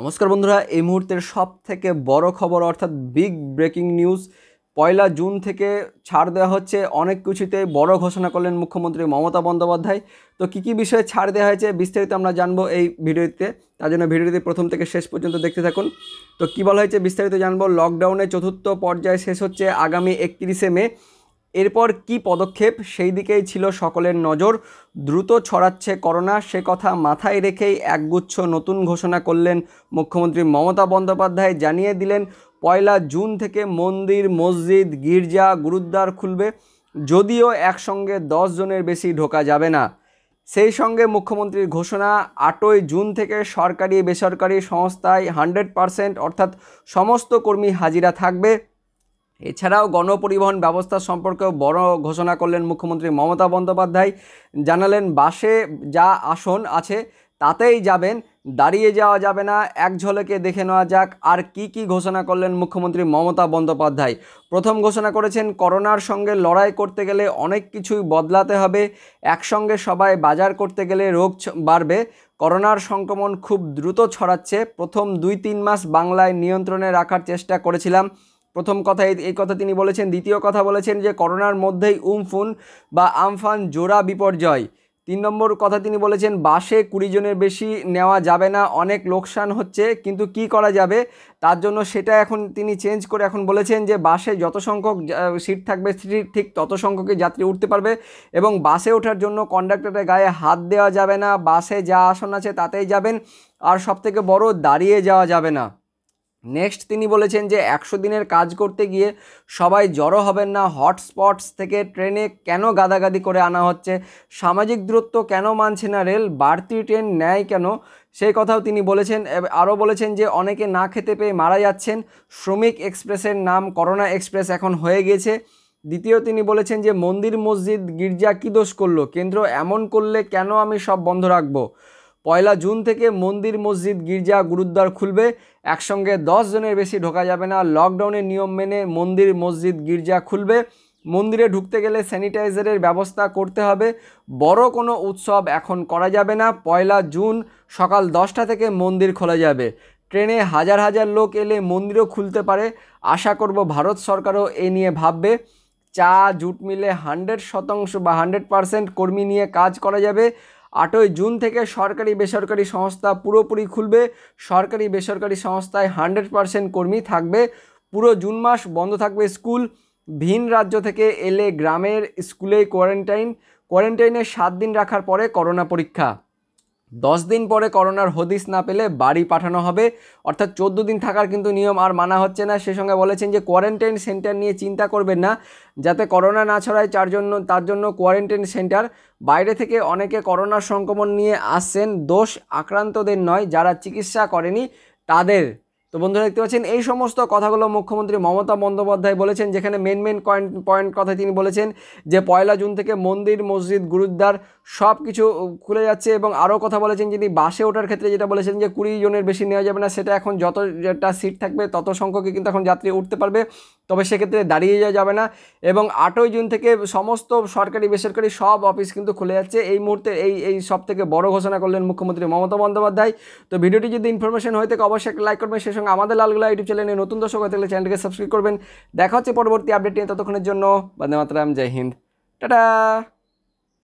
নমস্কার বন্ধুরা এই মুহূর্তের সব থেকে বড় খবর অর্থাৎ বিগ ব্রেকিং নিউজ পয়লা জুন থেকে ছাড় দেওয়া হচ্ছে অনেক কিছুতে বড় ঘোষণা করলেন মুখ্যমন্ত্রী মমতা বন্দ্যোপাধ্যায় তো কী কী বিষয়ে ছাড় দেওয়া হয়েছে বিস্তারিত আমরা জানবো এই ভিডিওতে তার জন্য ভিডিওটি প্রথম থেকে শেষ পর্যন্ত দেখতে থাকুন তো কী বলা হয়েছে বিস্তারিত জানবো লকডাউনের চতুর্থ পর্যায়ে শেষ হচ্ছে আগামী একত্রিশে মে এরপর কি পদক্ষেপ সেই দিকেই ছিল সকলের নজর দ্রুত ছড়াচ্ছে করোনা সে কথা মাথায় রেখেই একগুচ্ছ নতুন ঘোষণা করলেন মুখ্যমন্ত্রী মমতা বন্দ্যোপাধ্যায় জানিয়ে দিলেন পয়লা জুন থেকে মন্দির মসজিদ গির্জা গুরুদ্বার খুলবে যদিও একসঙ্গে দশ জনের বেশি ঢোকা যাবে না সেই সঙ্গে মুখ্যমন্ত্রীর ঘোষণা আটই জুন থেকে সরকারি বেসরকারি সংস্থায় হান্ড্রেড পারসেন্ট অর্থাৎ সমস্ত কর্মী হাজিরা থাকবে এছাড়াও গণপরিবহন ব্যবস্থা সম্পর্কেও বড় ঘোষণা করলেন মুখ্যমন্ত্রী মমতা বন্দ্যোপাধ্যায় জানালেন বাসে যা আসন আছে তাতেই যাবেন দাঁড়িয়ে যাওয়া যাবে না এক ঝলকে দেখে নেওয়া যাক আর কি কি ঘোষণা করলেন মুখ্যমন্ত্রী মমতা বন্দ্যোপাধ্যায় প্রথম ঘোষণা করেছেন করোনার সঙ্গে লড়াই করতে গেলে অনেক কিছুই বদলাতে হবে একসঙ্গে সবাই বাজার করতে গেলে রোগ বাড়বে করোনার সংক্রমণ খুব দ্রুত ছড়াচ্ছে প্রথম দুই তিন মাস বাংলায় নিয়ন্ত্রণে রাখার চেষ্টা করেছিলাম প্রথম কথা এই কথা তিনি বলেছেন দ্বিতীয় কথা বলেছেন যে করোনার মধ্যেই উমফুন বা আমফান জোড়া বিপর্যয় তিন নম্বর কথা তিনি বলেছেন বাসে কুড়ি জনের বেশি নেওয়া যাবে না অনেক লোকসান হচ্ছে কিন্তু কি করা যাবে তার জন্য সেটা এখন তিনি চেঞ্জ করে এখন বলেছেন যে বাসে যত সংখ্যক সিট থাকবে ঠিক তত সংখ্যকই যাত্রী উঠতে পারবে এবং বাসে ওঠার জন্য কন্ডাক্টরের গায়ে হাত দেওয়া যাবে না বাসে যা আসন আছে তাতেই যাবেন আর সবথেকে বড় দাঁড়িয়ে যাওয়া যাবে না নেক্সট তিনি বলেছেন যে একশো দিনের কাজ করতে গিয়ে সবাই জড়ো হবেন না হটস্পটস থেকে ট্রেনে কেন গাদাগাদি করে আনা হচ্ছে সামাজিক দূরত্ব কেন মানছে না রেল বাড়তি ট্রেন নেয় কেন সেই কথাও তিনি বলেছেন আরও বলেছেন যে অনেকে না খেতে পেয়ে মারা যাচ্ছেন শ্রমিক এক্সপ্রেসের নাম করোনা এক্সপ্রেস এখন হয়ে গেছে দ্বিতীয় তিনি বলেছেন যে মন্দির মসজিদ গির্জা কী দোষ করলো কেন্দ্র এমন করলে কেন আমি সব বন্ধ রাখবো পয়লা জুন থেকে মন্দির মসজিদ গির্জা গুরুদ্বার খুলবে একসঙ্গে দশ জনের বেশি ঢোকা যাবে না লকডাউনের নিয়ম মেনে মন্দির মসজিদ গির্জা খুলবে মন্দিরে ঢুকতে গেলে স্যানিটাইজারের ব্যবস্থা করতে হবে বড় কোনো উৎসব এখন করা যাবে না পয়লা জুন সকাল দশটা থেকে মন্দির খোলা যাবে ট্রেনে হাজার হাজার লোক এলে মন্দিরও খুলতে পারে আশা করব ভারত সরকারও এ নিয়ে ভাববে চা জুট মিলে হান্ড্রেড শতাংশ বা হান্ড্রেড পারসেন্ট কর্মী নিয়ে কাজ করা যাবে আটই জুন থেকে সরকারি বেসরকারি সংস্থা পুরোপুরি খুলবে সরকারি বেসরকারি সংস্থায় হান্ড্রেড পারসেন্ট কর্মী থাকবে পুরো জুন মাস বন্ধ থাকবে স্কুল ভিন রাজ্য থেকে এলে গ্রামের স্কুলে কোয়ারেন্টাইন কোয়ারেন্টাইনে সাত দিন রাখার পরে করোনা পরীক্ষা দশ দিন পরে করোনার হদিস না পেলে বাড়ি পাঠানো হবে অর্থাৎ চোদ্দো দিন থাকার কিন্তু নিয়ম আর মানা হচ্ছে না সে সঙ্গে বলেছেন যে কোয়ারেন্টাইন সেন্টার নিয়ে চিন্তা করবেন না যাতে করোনা না ছড়ায় চার জন্য তার জন্য কোয়ারেন্টাইন সেন্টার বাইরে থেকে অনেকে করোনার সংক্রমণ নিয়ে আসছেন দোষ আক্রান্তদের নয় যারা চিকিৎসা করেনি তাদের তো বন্ধুরা দেখতে পাচ্ছেন এই সমস্ত কথাগুলো মুখ্যমন্ত্রী মমতা বন্দ্যোপাধ্যায় বলেছেন যেখানে মেন মেন পয়েন্ট পয়েন্ট কথা তিনি বলেছেন যে পয়লা জুন থেকে মন্দির মসজিদ গুরুদ্বার সব কিছু খুলে যাচ্ছে এবং আরও কথা বলেছেন যিনি বাসে ওঠার ক্ষেত্রে যেটা বলেছেন যে কুড়ি জনের বেশি নেওয়া যাবে না সেটা এখন যতটা সিট থাকবে তত সংখ্যকই কিন্তু এখন যাত্রী উঠতে পারবে তবে সেক্ষেত্রে দাঁড়িয়ে যাওয়া যাবে না এবং আটই জুন থেকে সমস্ত সরকারি বেসরকারি সব অফিস কিন্তু খুলে যাচ্ছে এই মুহূর্তে এই এই সব থেকে বড় ঘোষণা করলেন মুখ্যমন্ত্রী মমতা বন্দ্যোপাধ্যায় তো ভিডিওটি যদি ইনফরমেশন হয়ে থাকে অবশ্যই লাইক করবেন শেষ সঙ্গে আমাদের লালগুলা ইউটিউব চ্যানেলে নতুন দর্শক হয়ে থাকলে চ্যানেলটিকে সাবস্ক্রাইব করবেন দেখা হচ্ছে পরবর্তী আপডেট নিয়ে ততক্ষণের জন্য বন্দে মাতরাম জয় হিন্দ টাটা